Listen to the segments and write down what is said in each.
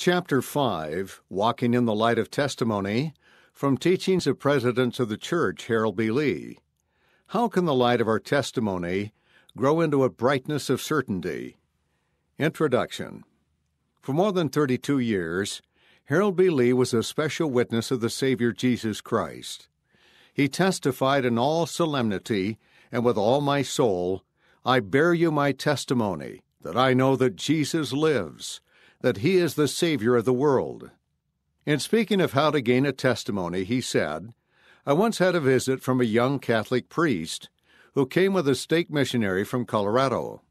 Chapter 5 Walking in the Light of Testimony From Teachings of Presidents of the Church Harold B. Lee. How can the light of our testimony grow into a brightness of certainty? Introduction For more than 32 years, Harold B. Lee was a special witness of the Savior Jesus Christ. He testified in all solemnity and with all my soul I bear you my testimony that I know that Jesus lives that he is the Savior of the world. In speaking of how to gain a testimony, he said, I once had a visit from a young Catholic priest who came with a stake missionary from Colorado.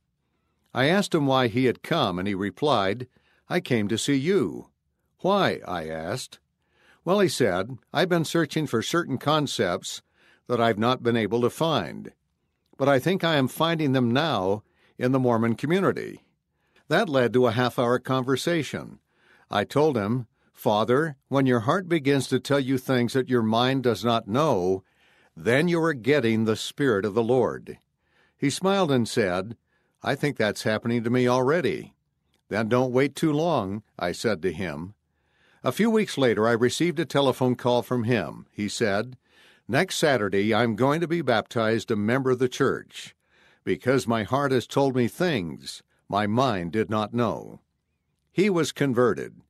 I asked him why he had come, and he replied, I came to see you. Why? I asked. Well, he said, I've been searching for certain concepts that I've not been able to find, but I think I am finding them now in the Mormon community. That led to a half hour conversation. I told him, Father, when your heart begins to tell you things that your mind does not know, then you are getting the Spirit of the Lord. He smiled and said, I think that's happening to me already. Then don't wait too long, I said to him. A few weeks later, I received a telephone call from him. He said, Next Saturday, I'm going to be baptized a member of the church because my heart has told me things my mind did not know. He was converted.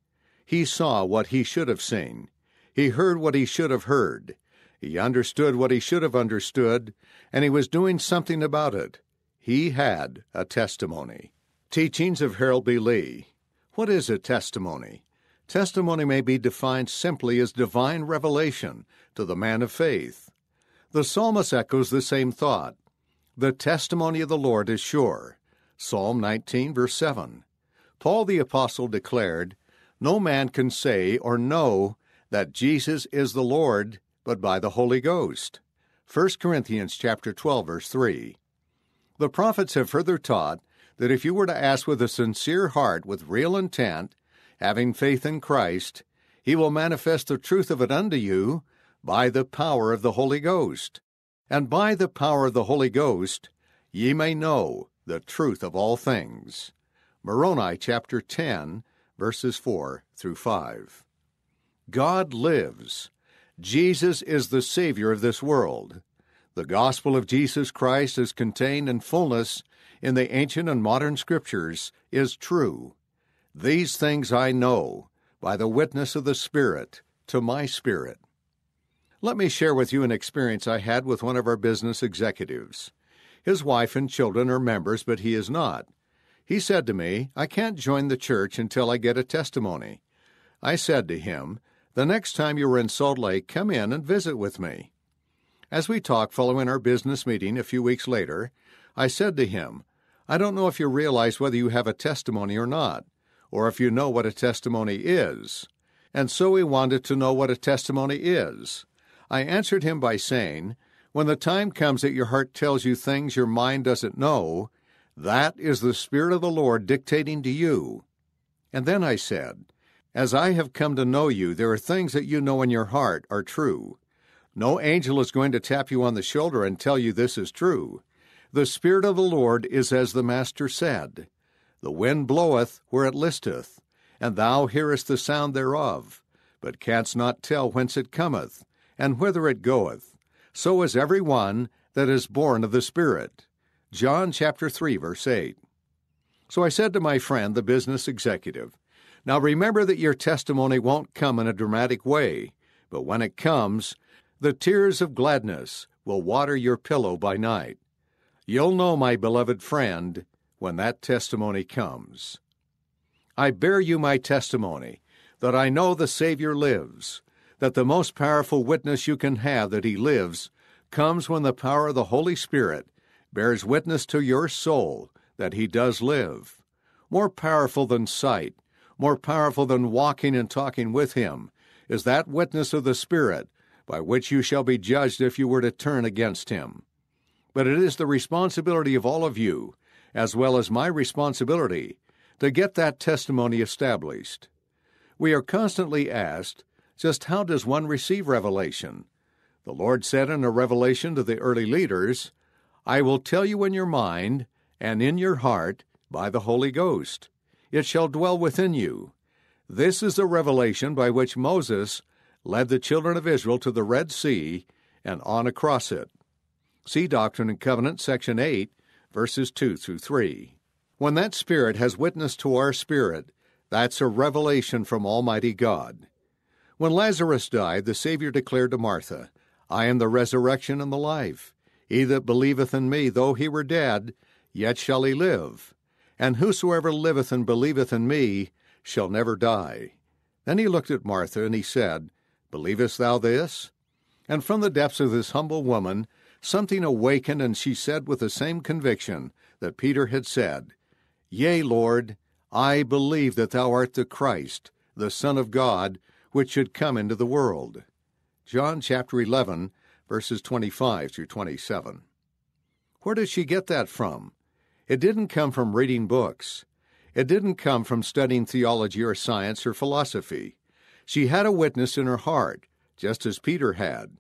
He saw what he should have seen. He heard what he should have heard. He understood what he should have understood, and he was doing something about it. He had a testimony. Teachings of Harold B. Lee. What is a testimony? Testimony may be defined simply as divine revelation to the man of faith. The psalmist echoes the same thought. The testimony of the Lord is sure. Psalm 19, verse 7. Paul the Apostle declared, No man can say or know that Jesus is the Lord but by the Holy Ghost. 1 Corinthians chapter 12 verse 3. The prophets have further taught that if you were to ask with a sincere heart with real intent, having faith in Christ, he will manifest the truth of it unto you by the power of the Holy Ghost. And by the power of the Holy Ghost ye may know the truth of all things. Moroni chapter 10, verses 4 through 5. God lives. Jesus is the Savior of this world. The gospel of Jesus Christ is contained in fullness in the ancient and modern scriptures is true. These things I know by the witness of the Spirit to my spirit. Let me share with you an experience I had with one of our business executives. His wife and children are members, but he is not. He said to me, I can't join the church until I get a testimony. I said to him, The next time you are in Salt Lake, come in and visit with me. As we talked following our business meeting a few weeks later, I said to him, I don't know if you realize whether you have a testimony or not, or if you know what a testimony is. And so he wanted to know what a testimony is. I answered him by saying, when the time comes that your heart tells you things your mind doesn't know, that is the Spirit of the Lord dictating to you. And then I said, As I have come to know you, there are things that you know in your heart are true. No angel is going to tap you on the shoulder and tell you this is true. The Spirit of the Lord is as the Master said The wind bloweth where it listeth, and thou hearest the sound thereof, but canst not tell whence it cometh, and whither it goeth so is every one that is born of the Spirit. John chapter 3 verse 8. So I said to my friend, the business executive, now remember that your testimony won't come in a dramatic way, but when it comes, the tears of gladness will water your pillow by night. You'll know, my beloved friend, when that testimony comes. I bear you my testimony that I know the Savior lives, that the most powerful witness you can have that He lives comes when the power of the Holy Spirit bears witness to your soul that He does live. More powerful than sight, more powerful than walking and talking with Him, is that witness of the Spirit by which you shall be judged if you were to turn against Him. But it is the responsibility of all of you, as well as my responsibility, to get that testimony established. We are constantly asked, just how does one receive revelation? The Lord said in a revelation to the early leaders, I will tell you in your mind and in your heart by the Holy Ghost. It shall dwell within you. This is the revelation by which Moses led the children of Israel to the Red Sea and on across it. See Doctrine and Covenant, section 8, verses 2 through 3. When that Spirit has witness to our spirit, that's a revelation from Almighty God. When Lazarus died, the Savior declared to Martha, I am the resurrection and the life. He that believeth in me, though he were dead, yet shall he live. And whosoever liveth and believeth in me shall never die. Then he looked at Martha, and he said, Believest thou this? And from the depths of this humble woman, something awakened, and she said with the same conviction that Peter had said, Yea, Lord, I believe that thou art the Christ, the Son of God, which should come into the world. John chapter 11, verses 25 through 27. Where does she get that from? It didn't come from reading books. It didn't come from studying theology or science or philosophy. She had a witness in her heart, just as Peter had.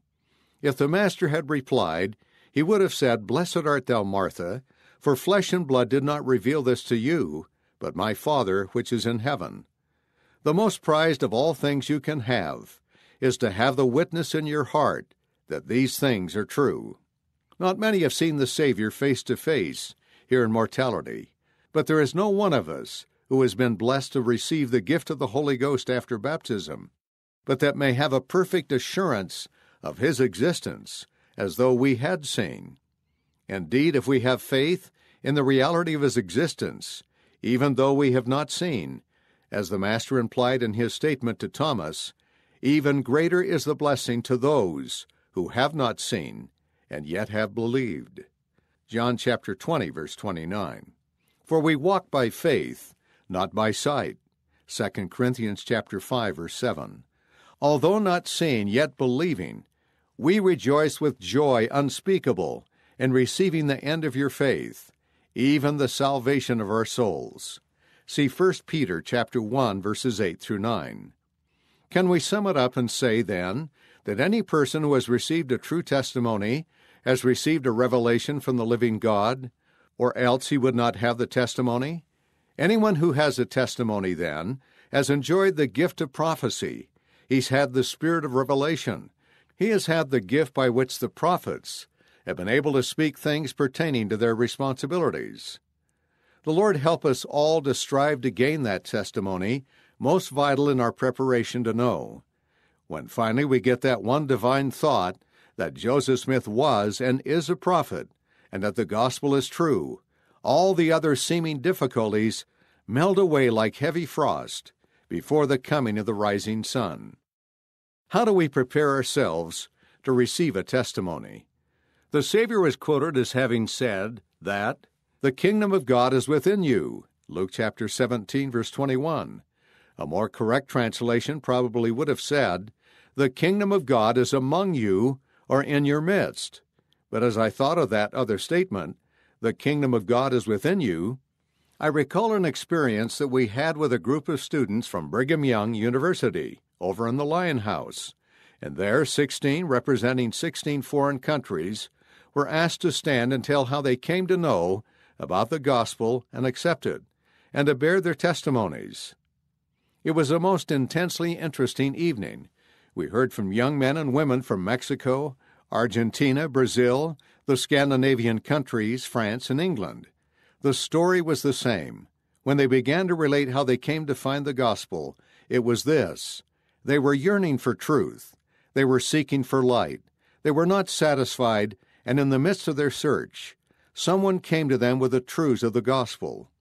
If the Master had replied, he would have said, Blessed art thou, Martha, for flesh and blood did not reveal this to you, but my Father which is in heaven. The most prized of all things you can have is to have the witness in your heart that these things are true. Not many have seen the Savior face to face here in mortality, but there is no one of us who has been blessed to receive the gift of the Holy Ghost after baptism, but that may have a perfect assurance of His existence as though we had seen. Indeed, if we have faith in the reality of His existence, even though we have not seen, as the Master implied in his statement to Thomas, even greater is the blessing to those who have not seen and yet have believed. John chapter 20 verse 29. For we walk by faith, not by sight. 2 Corinthians chapter 5 verse 7. Although not seen, yet believing, we rejoice with joy unspeakable in receiving the end of your faith, even the salvation of our souls. See 1 Peter chapter 1 verses 8 through 9. Can we sum it up and say then that any person who has received a true testimony has received a revelation from the living God, or else he would not have the testimony? Anyone who has a testimony then has enjoyed the gift of prophecy. He's had the spirit of revelation. He has had the gift by which the prophets have been able to speak things pertaining to their responsibilities. The Lord help us all to strive to gain that testimony, most vital in our preparation to know. When finally we get that one divine thought that Joseph Smith was and is a prophet, and that the gospel is true, all the other seeming difficulties melt away like heavy frost before the coming of the rising sun. How do we prepare ourselves to receive a testimony? The Savior is quoted as having said that the kingdom of God is within you. Luke chapter 17, verse 21. A more correct translation probably would have said, The kingdom of God is among you or in your midst. But as I thought of that other statement, The kingdom of God is within you, I recall an experience that we had with a group of students from Brigham Young University over in the Lion House. And there, 16 representing 16 foreign countries were asked to stand and tell how they came to know about the gospel and accepted, and to bear their testimonies. It was a most intensely interesting evening. We heard from young men and women from Mexico, Argentina, Brazil, the Scandinavian countries, France, and England. The story was the same. When they began to relate how they came to find the gospel, it was this they were yearning for truth, they were seeking for light, they were not satisfied, and in the midst of their search, someone came to them with the truths of the gospel.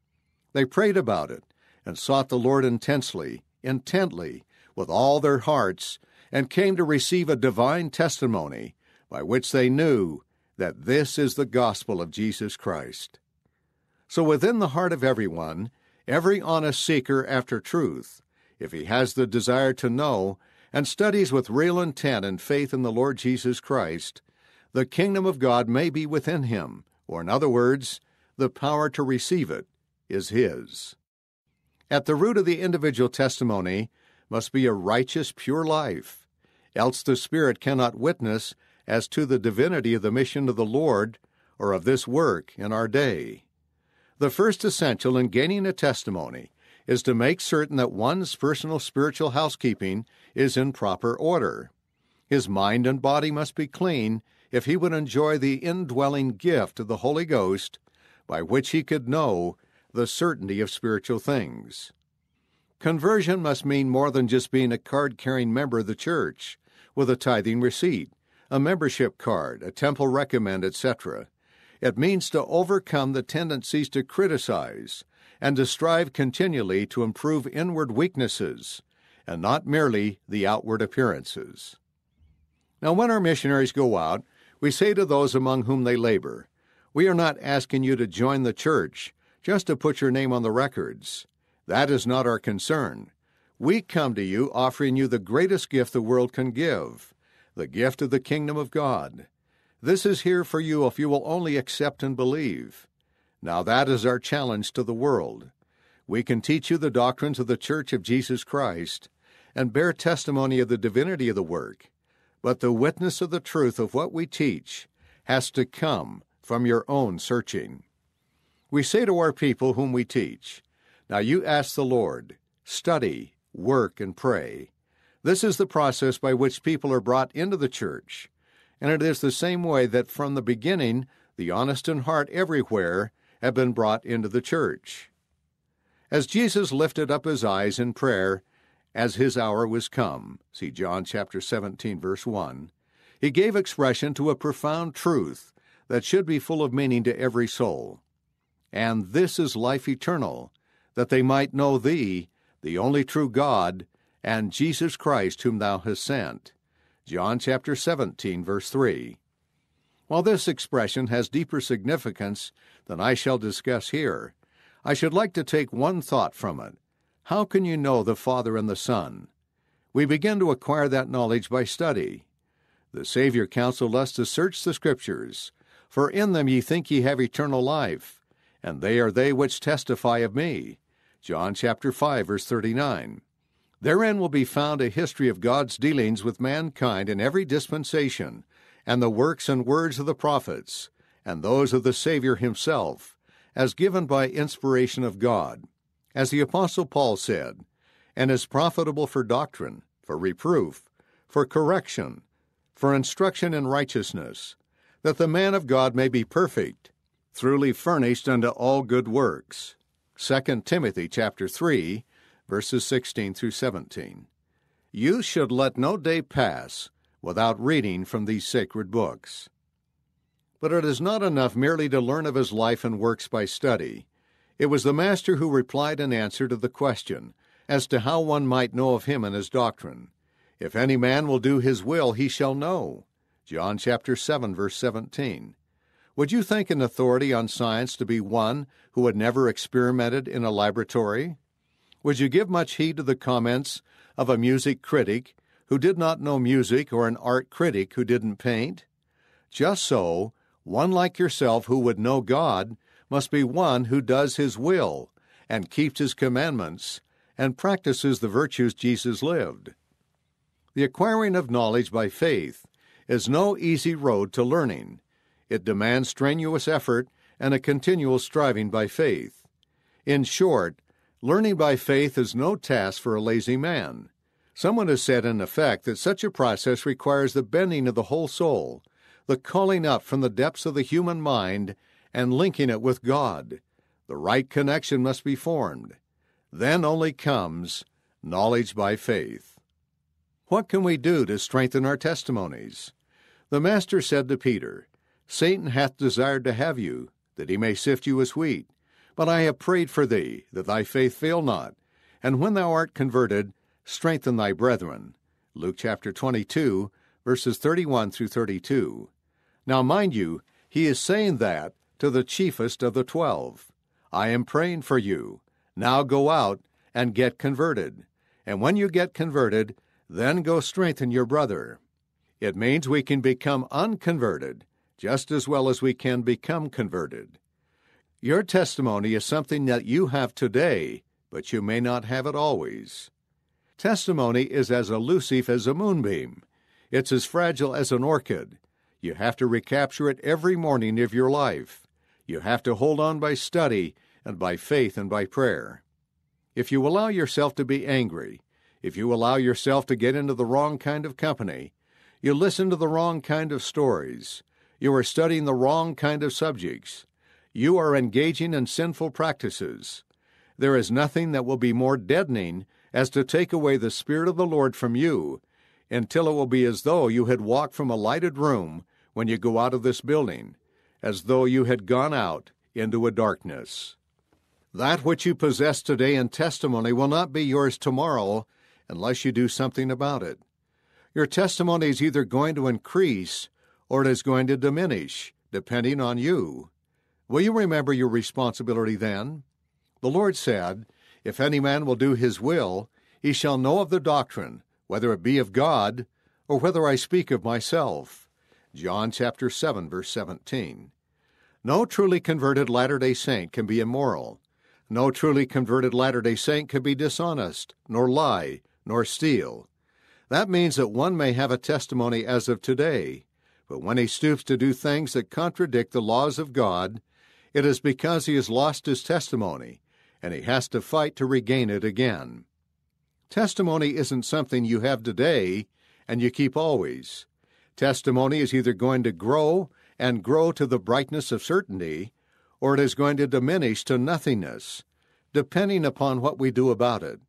They prayed about it and sought the Lord intensely, intently, with all their hearts, and came to receive a divine testimony by which they knew that this is the gospel of Jesus Christ. So within the heart of everyone, every honest seeker after truth, if he has the desire to know and studies with real intent and faith in the Lord Jesus Christ, the kingdom of God may be within him, or in other words, the power to receive it, is His. At the root of the individual testimony must be a righteous, pure life, else the Spirit cannot witness as to the divinity of the mission of the Lord or of this work in our day. The first essential in gaining a testimony is to make certain that one's personal spiritual housekeeping is in proper order. His mind and body must be clean if he would enjoy the indwelling gift of the Holy Ghost by which he could know the certainty of spiritual things. Conversion must mean more than just being a card carrying member of the church with a tithing receipt, a membership card, a temple recommend, etc. It means to overcome the tendencies to criticize and to strive continually to improve inward weaknesses and not merely the outward appearances. Now, when our missionaries go out, we say to those among whom they labor, We are not asking you to join the church just to put your name on the records. That is not our concern. We come to you offering you the greatest gift the world can give the gift of the kingdom of God. This is here for you if you will only accept and believe. Now that is our challenge to the world. We can teach you the doctrines of the Church of Jesus Christ and bear testimony of the divinity of the work but the witness of the truth of what we teach has to come from your own searching. We say to our people whom we teach, Now you ask the Lord, study, work, and pray. This is the process by which people are brought into the church, and it is the same way that from the beginning the honest in heart everywhere have been brought into the church. As Jesus lifted up his eyes in prayer, as his hour was come. See John chapter 17 verse 1. He gave expression to a profound truth that should be full of meaning to every soul. And this is life eternal, that they might know thee, the only true God, and Jesus Christ whom thou hast sent. John chapter 17 verse 3. While this expression has deeper significance than I shall discuss here, I should like to take one thought from it how can you know the Father and the Son? We begin to acquire that knowledge by study. The Savior counseled us to search the Scriptures, for in them ye think ye have eternal life, and they are they which testify of me. John chapter 5 verse 39. Therein will be found a history of God's dealings with mankind in every dispensation, and the works and words of the prophets, and those of the Savior himself, as given by inspiration of God. As the Apostle Paul said, and is profitable for doctrine, for reproof, for correction, for instruction in righteousness, that the man of God may be perfect, truly furnished unto all good works. 2 Timothy chapter 3, verses 16 through 17. You should let no day pass without reading from these sacred books. But it is not enough merely to learn of his life and works by study. It was the Master who replied in answer to the question as to how one might know of him and his doctrine. If any man will do his will, he shall know. John chapter 7, verse 17. Would you think an authority on science to be one who had never experimented in a laboratory? Would you give much heed to the comments of a music critic who did not know music or an art critic who didn't paint? Just so, one like yourself who would know God must be one who does his will, and keeps his commandments, and practices the virtues Jesus lived. The acquiring of knowledge by faith is no easy road to learning. It demands strenuous effort and a continual striving by faith. In short, learning by faith is no task for a lazy man. Someone has said, in effect, that such a process requires the bending of the whole soul, the calling up from the depths of the human mind and linking it with God. The right connection must be formed. Then only comes knowledge by faith. What can we do to strengthen our testimonies? The Master said to Peter, Satan hath desired to have you, that he may sift you as wheat. But I have prayed for thee, that thy faith fail not. And when thou art converted, strengthen thy brethren. Luke chapter 22, verses 31 through 32. Now, mind you, he is saying that to the chiefest of the twelve, I am praying for you. Now go out and get converted. And when you get converted, then go strengthen your brother. It means we can become unconverted just as well as we can become converted. Your testimony is something that you have today, but you may not have it always. Testimony is as elusive as a moonbeam. It's as fragile as an orchid. You have to recapture it every morning of your life. You have to hold on by study and by faith and by prayer. If you allow yourself to be angry, if you allow yourself to get into the wrong kind of company, you listen to the wrong kind of stories, you are studying the wrong kind of subjects, you are engaging in sinful practices, there is nothing that will be more deadening as to take away the Spirit of the Lord from you until it will be as though you had walked from a lighted room when you go out of this building as though you had gone out into a darkness. That which you possess today in testimony will not be yours tomorrow unless you do something about it. Your testimony is either going to increase or it is going to diminish, depending on you. Will you remember your responsibility then? The Lord said, If any man will do his will, he shall know of the doctrine, whether it be of God or whether I speak of myself. John chapter 7 verse 17. No truly converted Latter-day Saint can be immoral. No truly converted Latter-day Saint can be dishonest, nor lie, nor steal. That means that one may have a testimony as of today, but when he stoops to do things that contradict the laws of God, it is because he has lost his testimony and he has to fight to regain it again. Testimony isn't something you have today and you keep always. Testimony is either going to grow and grow to the brightness of certainty, or it is going to diminish to nothingness, depending upon what we do about it.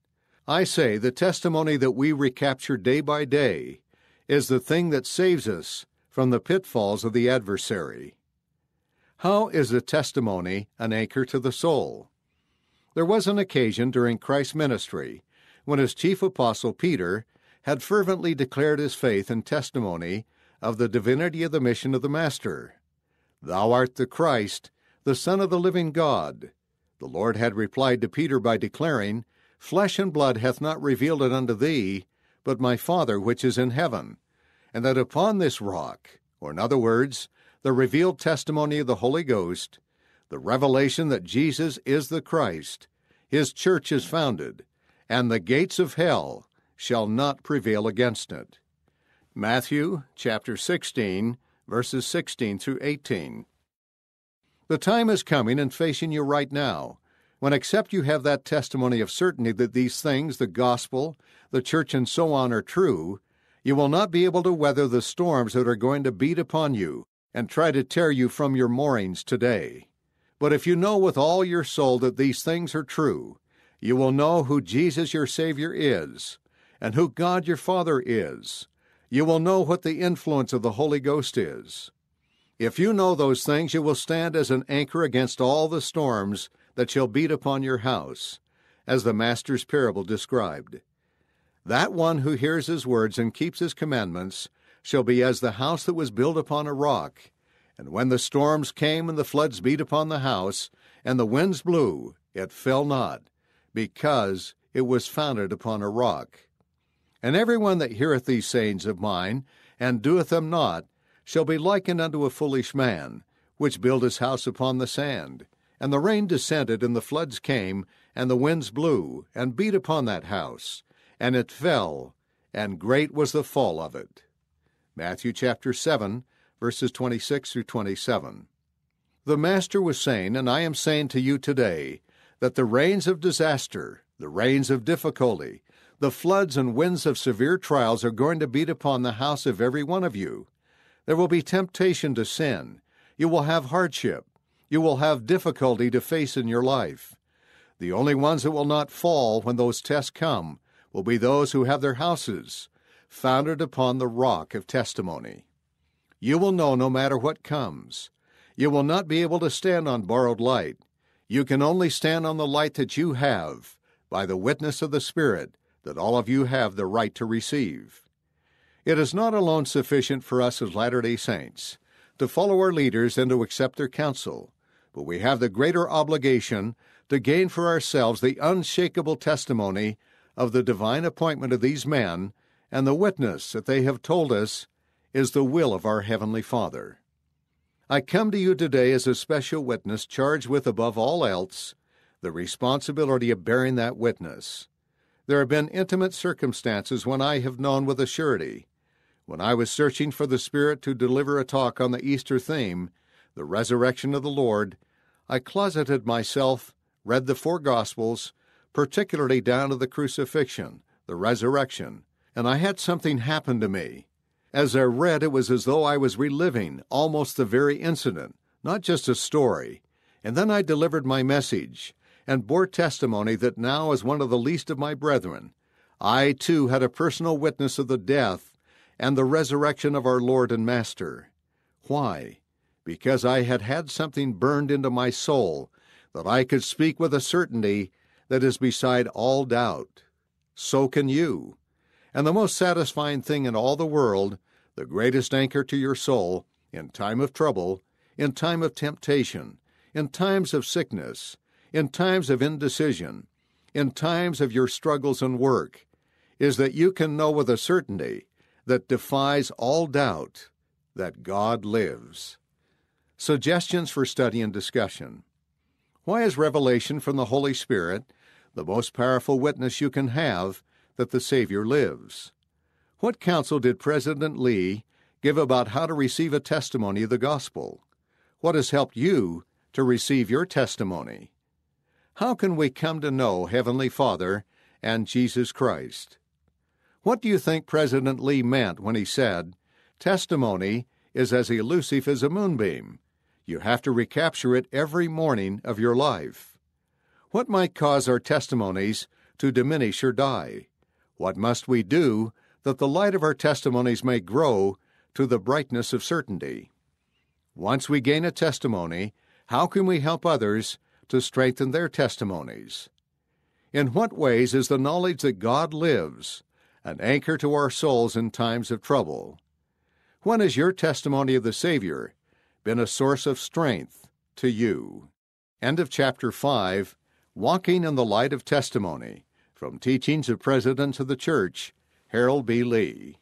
I say the testimony that we recapture day by day is the thing that saves us from the pitfalls of the adversary. How is the testimony an anchor to the soul? There was an occasion during Christ's ministry when his chief apostle Peter had fervently declared his faith and testimony of the divinity of the mission of the Master. Thou art the Christ, the Son of the living God. The Lord had replied to Peter by declaring, Flesh and blood hath not revealed it unto thee, but my Father which is in heaven, and that upon this rock, or in other words, the revealed testimony of the Holy Ghost, the revelation that Jesus is the Christ, his church is founded, and the gates of hell shall not prevail against it. Matthew chapter 16, verses 16 through 18. The time is coming and facing you right now when, except you have that testimony of certainty that these things, the gospel, the church, and so on, are true, you will not be able to weather the storms that are going to beat upon you and try to tear you from your moorings today. But if you know with all your soul that these things are true, you will know who Jesus your Savior is, and who God your Father is, you will know what the influence of the Holy Ghost is. If you know those things, you will stand as an anchor against all the storms that shall beat upon your house, as the Master's parable described. That one who hears his words and keeps his commandments shall be as the house that was built upon a rock. And when the storms came and the floods beat upon the house, and the winds blew, it fell not, because it was founded upon a rock. And every one that heareth these sayings of mine, and doeth them not, shall be likened unto a foolish man, which built his house upon the sand. And the rain descended, and the floods came, and the winds blew, and beat upon that house, and it fell, and great was the fall of it. Matthew chapter 7, verses 26 through 27. The Master was saying, and I am saying to you today, that the rains of disaster, the rains of difficulty, the floods and winds of severe trials are going to beat upon the house of every one of you. There will be temptation to sin. You will have hardship. You will have difficulty to face in your life. The only ones that will not fall when those tests come will be those who have their houses founded upon the rock of testimony. You will know no matter what comes. You will not be able to stand on borrowed light. You can only stand on the light that you have by the witness of the Spirit that all of you have the right to receive. It is not alone sufficient for us as Latter day Saints to follow our leaders and to accept their counsel, but we have the greater obligation to gain for ourselves the unshakable testimony of the divine appointment of these men and the witness that they have told us is the will of our Heavenly Father. I come to you today as a special witness charged with, above all else, the responsibility of bearing that witness. There have been intimate circumstances when I have known with a surety. When I was searching for the Spirit to deliver a talk on the Easter theme, the resurrection of the Lord, I closeted myself, read the four Gospels, particularly down to the crucifixion, the resurrection, and I had something happen to me. As I read, it was as though I was reliving almost the very incident, not just a story. And then I delivered my message and bore testimony that now, as one of the least of my brethren, I too had a personal witness of the death and the resurrection of our Lord and Master. Why? Because I had had something burned into my soul that I could speak with a certainty that is beside all doubt. So can you. And the most satisfying thing in all the world, the greatest anchor to your soul, in time of trouble, in time of temptation, in times of sickness, in times of indecision, in times of your struggles and work, is that you can know with a certainty that defies all doubt that God lives. Suggestions for study and discussion. Why is revelation from the Holy Spirit the most powerful witness you can have that the Savior lives? What counsel did President Lee give about how to receive a testimony of the gospel? What has helped you to receive your testimony? How can we come to know Heavenly Father and Jesus Christ? What do you think President Lee meant when he said, Testimony is as elusive as a moonbeam? You have to recapture it every morning of your life. What might cause our testimonies to diminish or die? What must we do that the light of our testimonies may grow to the brightness of certainty? Once we gain a testimony, how can we help others to strengthen their testimonies. In what ways is the knowledge that God lives an anchor to our souls in times of trouble? When has your testimony of the Savior been a source of strength to you? End of chapter 5 Walking in the Light of Testimony from Teachings of Presidents of the Church, Harold B. Lee.